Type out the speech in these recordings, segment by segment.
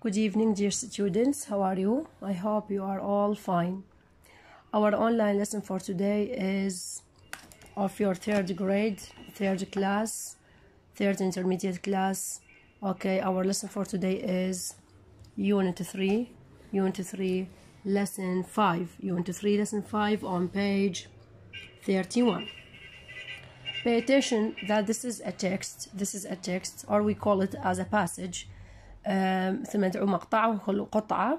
Good evening, dear students. How are you? I hope you are all fine. Our online lesson for today is of your third grade, third class, third intermediate class. Okay, our lesson for today is Unit 3, Unit 3, Lesson 5. Unit 3, Lesson 5 on page 31. Pay attention that this is a text, this is a text, or we call it as a passage مثل ما سمعتوا مقطع وخلوا قطعة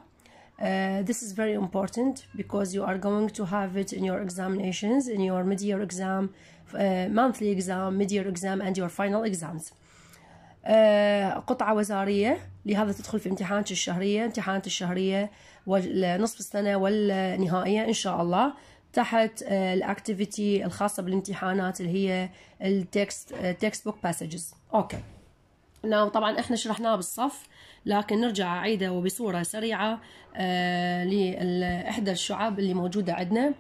Uh, this is very important because you are going to have it in your examinations, in your mid-year exam, uh, monthly exam, mid-year exam, and your final exams. Uh, قطعة وزارية لهذا تدخل في امتحانات الشهرية امتحانات الشهرية والنصف السنة والنهائية إن شاء الله تحت آه، الأكتيفيتي الخاصة بالامتحانات اللي هي التكست textbook passages. okay. انه طبعا احنا شرحناه بالصف لكن نرجع عيده وبصوره سريعه آه، لاحدى الشعاب اللي موجوده عندنا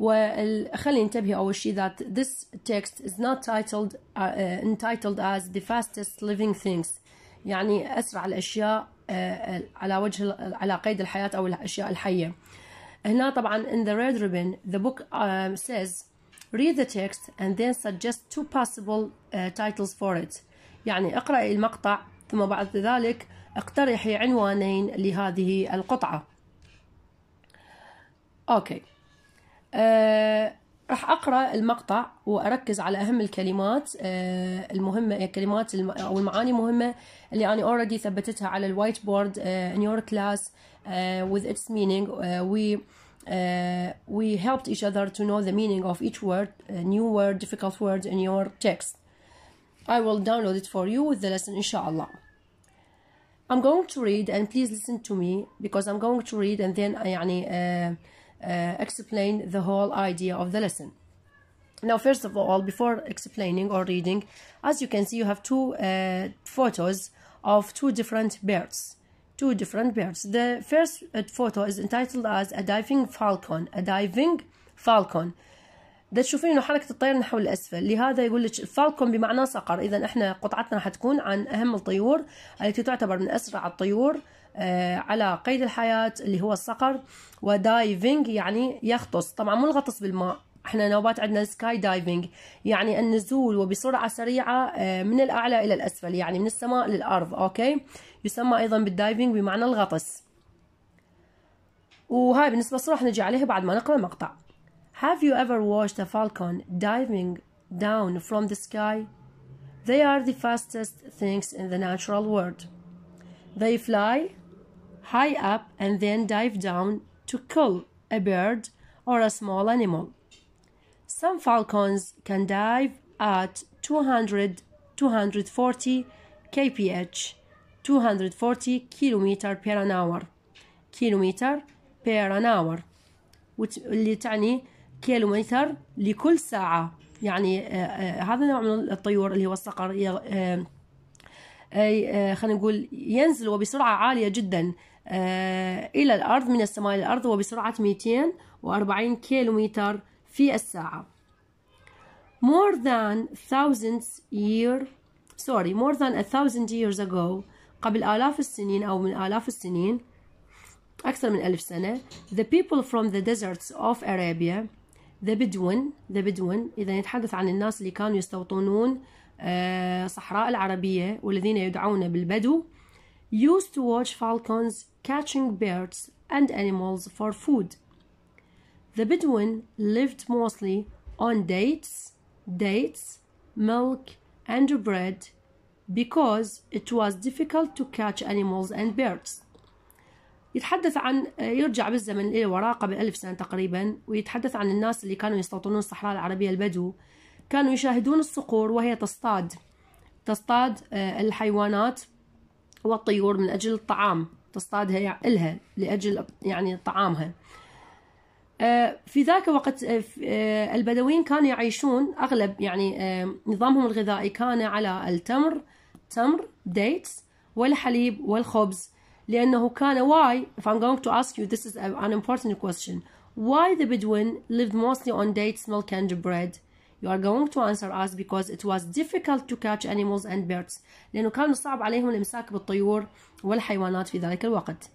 وخلي ننتبه اول شيء that this text is not titled uh, entitled as the fastest living things يعني اسرع الاشياء uh, على وجه على قيد الحياه او الاشياء الحيه هنا طبعا in the red ribbon the book uh, says read the text and then suggest two possible uh, titles for it يعني اقرأي المقطع ثم بعد ذلك اقترحي عنوانين لهذه القطعة أوكي أه راح أقرأ المقطع وأركز على أهم الكلمات أه المهمة الكلمات الم... أو المعاني المهمة اللي أنا already ثبتتها على الوايت بورد ان in your class اتس آه، with its meaning هيلبت آه، we اذر آه، we helped each other to know the meaning of each word, new word, difficult word in your text. I will download it for you with the lesson inshallah. I'm going to read and please listen to me because I'm going to read and then uh, I uh, uh, explain the whole idea of the lesson. Now, first of all, before explaining or reading, as you can see, you have two uh, photos of two different birds. Two different birds. The first uh, photo is entitled as a diving falcon. A diving falcon. ده تشوفين انه حركه الطير نحو الاسفل لهذا يقول لك فالكون بمعنى صقر اذا احنا قطعتنا حتكون عن اهم الطيور التي تعتبر من اسرع الطيور آه، على قيد الحياه اللي هو الصقر ودايفنج يعني يغطس طبعا مو الغطس بالماء احنا نوبات عندنا سكاي دايفنج يعني النزول وبسرعه سريعه آه، من الاعلى الى الاسفل يعني من السماء للارض اوكي يسمى ايضا بالدايفنج بمعنى الغطس وهاي بالنسبه الصراحه نجي عليها بعد ما نقرا المقطع Have you ever watched a falcon diving down from the sky? They are the fastest things in the natural world. They fly high up and then dive down to kill a bird or a small animal. Some falcons can dive at 200 240 kph 240 kilometer per an hour kilometer per an hour which اللي كيلومتر لكل ساعة يعني آه، آه، هذا النوع من الطيور اللي هو الصقر آه، خلينا نقول ينزل وبسرعة عالية جدا إلى الأرض من السماء إلى الأرض وبسرعة 240 كيلومتر في الساعة more than thousands year sorry more than a thousand years ago قبل آلاف السنين أو من آلاف السنين أكثر من ألف سنة the people from the deserts of Arabia ذا بدون ذا بدون إذا يتحدث عن الناس اللي كانوا يستوطنون صحراء العربية والذين يدعون بالبدو used to watch falcons catching birds and animals for food. The Bedouin lived mostly on dates, dates, milk and bread because it was difficult to catch animals and birds. يتحدث عن آه، يرجع بالزمن إلى وراء قبل ألف سنة تقريبا ويتحدث عن الناس اللي كانوا يستوطنون الصحراء العربية البدو كانوا يشاهدون الصقور وهي تصطاد تصطاد آه، الحيوانات والطيور من أجل الطعام تصطادها إلها لأجل يعني طعامها آه، في ذاك الوقت البدوين كانوا يعيشون أغلب يعني نظامهم الغذائي كان على التمر تمر ديتس والحليب والخبز لأنه كان why if I'm going to ask you this is an important question why the Bedouin lived mostly on dates milk and bread you are going to answer us because it was difficult to catch animals and birds لأنه كان صعب عليهم الإمساك بالطيور والحيوانات في ذلك الوقت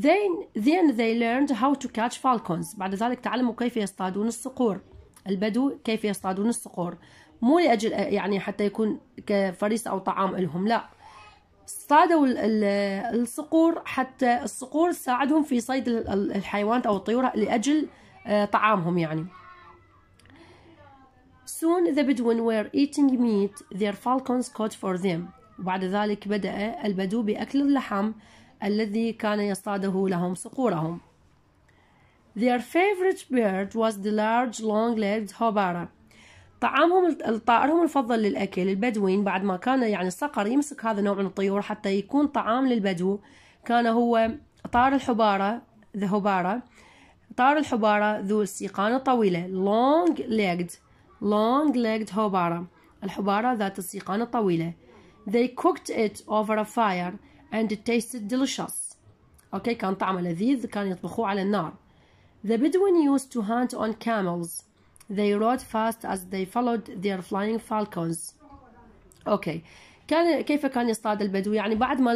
Then, then they learned how to catch falcons بعد ذلك تعلموا كيف يصطادون الصقور البدو كيف يصطادون الصقور مو لأجل يعني حتى يكون كفريسة أو طعام لهم لا صادوا الصقور حتى الصقور تساعدهم في صيد الحيوانات أو الطيور لأجل آه، طعامهم يعني Soon the Bedouin were eating meat their falcons caught for them بعد ذلك بدأ البدو بأكل اللحم الذي كان يصطاده لهم صقورهم Their favorite bird was the large long-legged hobara طعامهم طائرهم المفضل للأكل البدوين بعد ما كان يعني الصقر يمسك هذا النوع من الطيور حتى يكون طعام للبدو كان هو طار الحبارة ذا هبارة طار الحبارة ذو السيقان الطويلة long legged long legged هبارة الحبارة ذات السيقان الطويلة they cooked it over a fire and it tasted delicious أوكي كان طعمه لذيذ كان يطبخوه على النار the Bedouin used to hunt on camels They rode fast as they followed their flying falcons. Okay. كان كيف كان يصطاد البدو يعني بعد ما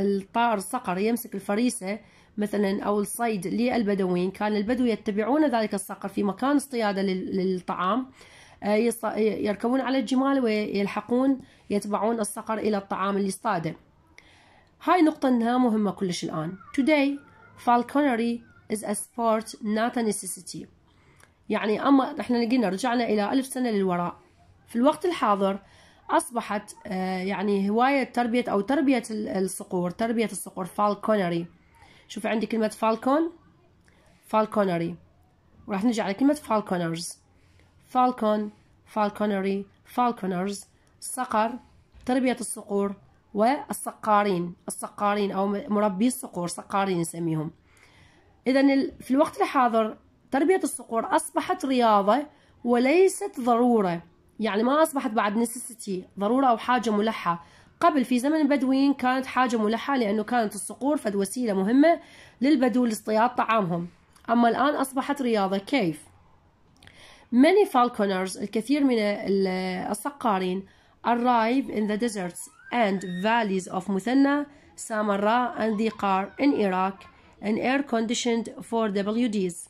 الطائر الصقر يمسك الفريسة مثلا أو الصيد للبدوين كان البدو يتبعون ذلك الصقر في مكان اصطياده للطعام آه، يركبون على الجمال ويلحقون يتبعون الصقر إلى الطعام اللي اصطاده هاي نقطة إنها مهمة كلش الآن Today falconry is a sport not a necessity يعني أما إحنا لقينا رجعنا إلى ألف سنة للوراء في الوقت الحاضر أصبحت آه، يعني هواية تربية أو تربية الصقور تربية الصقور فالكونري شوف عندي كلمة فالكون فالكونري وراح نجي على كلمة فالكونرز فالكون فالكونري فالكونرز صقر تربية الصقور والصقارين الصقارين أو مربي الصقور صقارين نسميهم إذا في الوقت الحاضر تربية الصقور أصبحت رياضة وليست ضرورة يعني ما أصبحت بعد نسيستي ضرورة أو حاجة ملحة قبل في زمن البدوين كانت حاجة ملحة لأنه كانت الصقور فد وسيلة مهمة للبدو لاصطياد طعامهم أما الآن أصبحت رياضة كيف؟ Many falconers الكثير من الصقارين arrive in the deserts and valleys of مثنى Samarra and Diqar in Iraq in air conditioned for WDs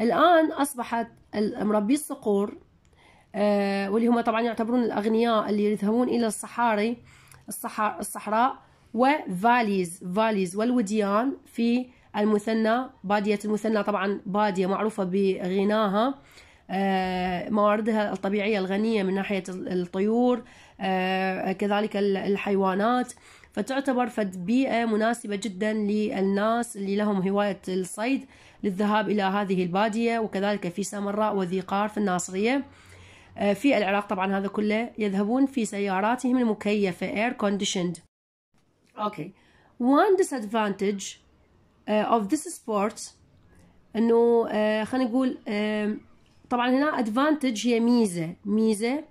الآن أصبحت مربي الصقور آه، واللي هم طبعا يعتبرون الأغنياء اللي يذهبون إلى الصحاري الصحراء وفاليز فاليز والوديان في المثنى بادية المثنى طبعا بادية معروفة بغناها آه، مواردها الطبيعية الغنية من ناحية الطيور آه، كذلك الحيوانات فتعتبر فد بيئة مناسبة جدا للناس اللي لهم هواية الصيد للذهاب إلى هذه البادية وكذلك في سامراء وذي قار في الناصرية آه، في العراق طبعا هذا كله يذهبون في سياراتهم المكيفة air conditioned okay one disadvantage آه، of this sport انه آه، خلينا نقول طبعا هنا advantage هي ميزه ميزه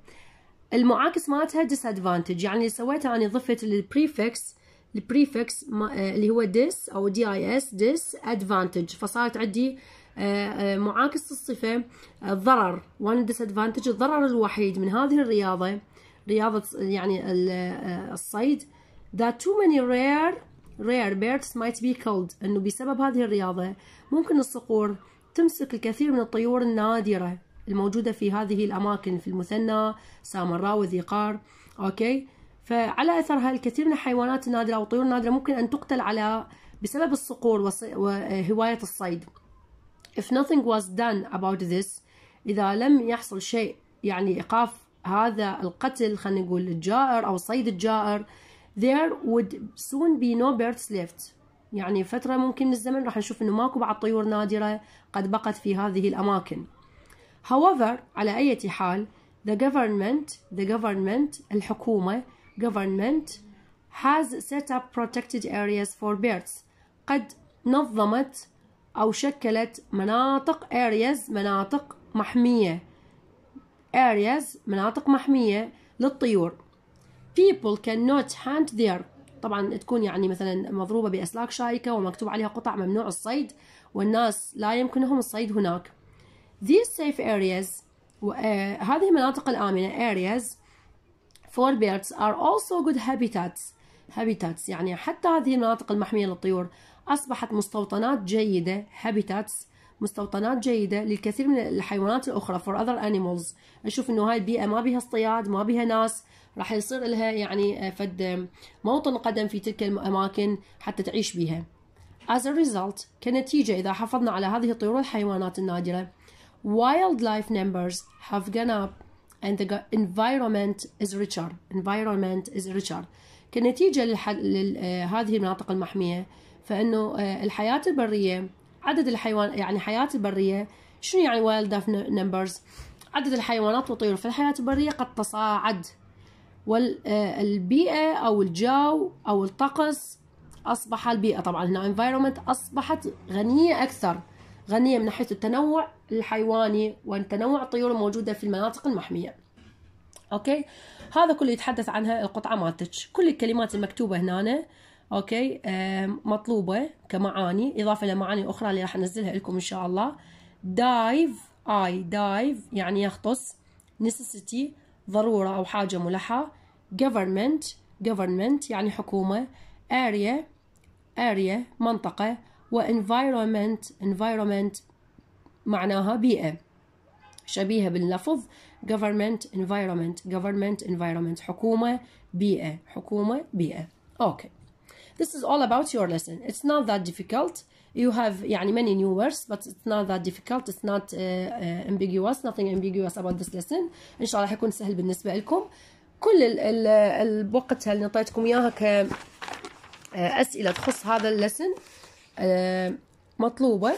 المعاكس مالتها ديس ادفانتج يعني اللي سويته اني ضفت البريفكس البريفكس آه، اللي هو ديس او دي اي اس ديس ادفانتج فصارت عندي آه، آه، معاكس الصفه الضرر وان ديس ادفانتج الضرر الوحيد من هذه الرياضه رياضه يعني الصيد that too many rare rare birds might be killed انه بسبب هذه الرياضه ممكن الصقور تمسك الكثير من الطيور النادره الموجودة في هذه الأماكن في المثنى سامراء وذيقار أوكي فعلى أثرها الكثير من الحيوانات النادرة أو الطيور النادرة ممكن أن تقتل على بسبب الصقور وهواية الصيد If nothing was done about this إذا لم يحصل شيء يعني إيقاف هذا القتل خلينا نقول الجائر أو الصيد الجائر there would soon be no birds left يعني فترة ممكن من الزمن راح نشوف إنه ماكو بعض طيور نادرة قد بقت في هذه الأماكن However, على أي حال, the government, the government, الحكومة, government has set up protected areas for birds. قد نظمت أو شكلت مناطق areas, مناطق محمية. areas, مناطق محمية للطيور. People cannot hunt there. طبعا تكون يعني مثلا مضروبة بأسلاك شائكة ومكتوب عليها قطع ممنوع الصيد والناس لا يمكنهم الصيد هناك. These safe areas آه، هذه المناطق الآمنة areas for birds are also good habitats habitats يعني حتى هذه المناطق المحمية للطيور أصبحت مستوطنات جيدة habitats مستوطنات جيدة للكثير من الحيوانات الأخرى for other animals نشوف إنه هاي البيئة ما بها اصطياد ما بها ناس راح يصير لها يعني آه، فد آه، موطن قدم في تلك الأماكن حتى تعيش بها as a result كنتيجة إذا حافظنا على هذه الطيور والحيوانات النادرة wildlife numbers have gone up and the environment is richer environment is richer كنتيجة لهذه آه، المناطق المحمية فإنه آه، الحياة البرية عدد الحيوان يعني حياة البرية شنو يعني wildlife numbers عدد الحيوانات والطيور في الحياة البرية قد تصاعد والبيئة آه، أو الجو أو الطقس أصبح البيئة طبعا هنا environment أصبحت غنية أكثر غنية من حيث التنوع الحيواني والتنوع الطيور الموجودة في المناطق المحمية أوكي هذا كله يتحدث عنها القطعة مالتش كل الكلمات المكتوبة هنا أوكي مطلوبة كمعاني إضافة لمعاني أخرى اللي راح أنزلها لكم إن شاء الله دايف اي دايف يعني يغطس necessity ضرورة أو حاجة ملحة government government يعني حكومة area area منطقة وانفايرومنت environment معناها بيئة شبيهة باللفظ government environment government environment حكومة بيئة حكومة بيئة okay this is all about your lesson it's not that difficult you have يعني many new words but it's not that difficult it's not uh, uh, ambiguous nothing ambiguous about this lesson ان شاء الله حيكون سهل بالنسبة لكم كل الوقت اللي نطيتكم اياها اسئله تخص هذا اللسن آه، مطلوبة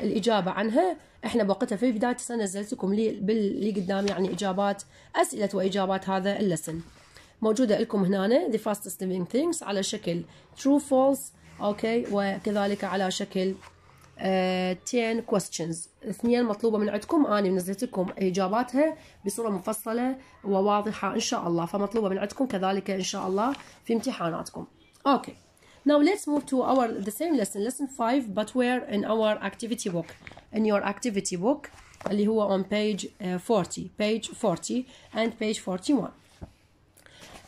الإجابة عنها احنا بوقتها في بداية السنة نزلت لكم لي باللي قدام يعني إجابات أسئلة وإجابات هذا اللسن موجودة لكم هنا The Fastest Living Things على شكل True False أوكي وكذلك على شكل 10 آه، questions اثنين مطلوبة من عندكم أنا نزلت لكم إجاباتها بصورة مفصلة وواضحة إن شاء الله فمطلوبة من عندكم كذلك إن شاء الله في امتحاناتكم أوكي Now let's move to our the same lesson, lesson five, but where in our activity book. In your activity book, اللي هو on page 40, page 40 and page 41.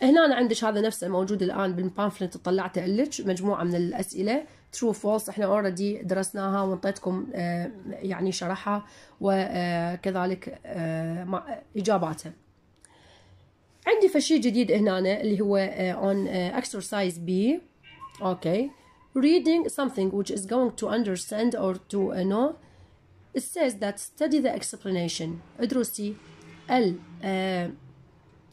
هنا أنا عندش هذا نفسه موجود الآن بالبامفلت طلعته لك مجموعة من الأسئلة true false احنا already درسناها وانطيتكم يعني شرحها وكذلك اجاباتها عندي فشي جديد هنا اللي هو on exercise B okay reading something which is going to understand or to uh, know it says that study the explanation ادرسي ال uh,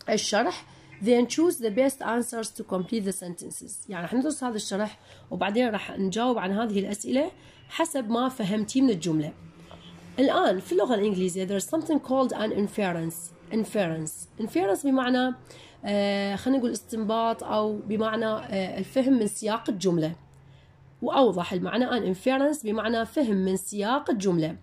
الشرح then choose the best answers to complete the sentences يعني حندرس هذا الشرح وبعدين راح نجاوب عن هذه الأسئلة حسب ما فهمتي من الجملة الآن في اللغة الإنجليزية there is something called an inference inference inference بمعنى آه، خلينا نقول استنباط او بمعنى آه، الفهم من سياق الجمله واوضح المعنى ان inference بمعنى فهم من سياق الجمله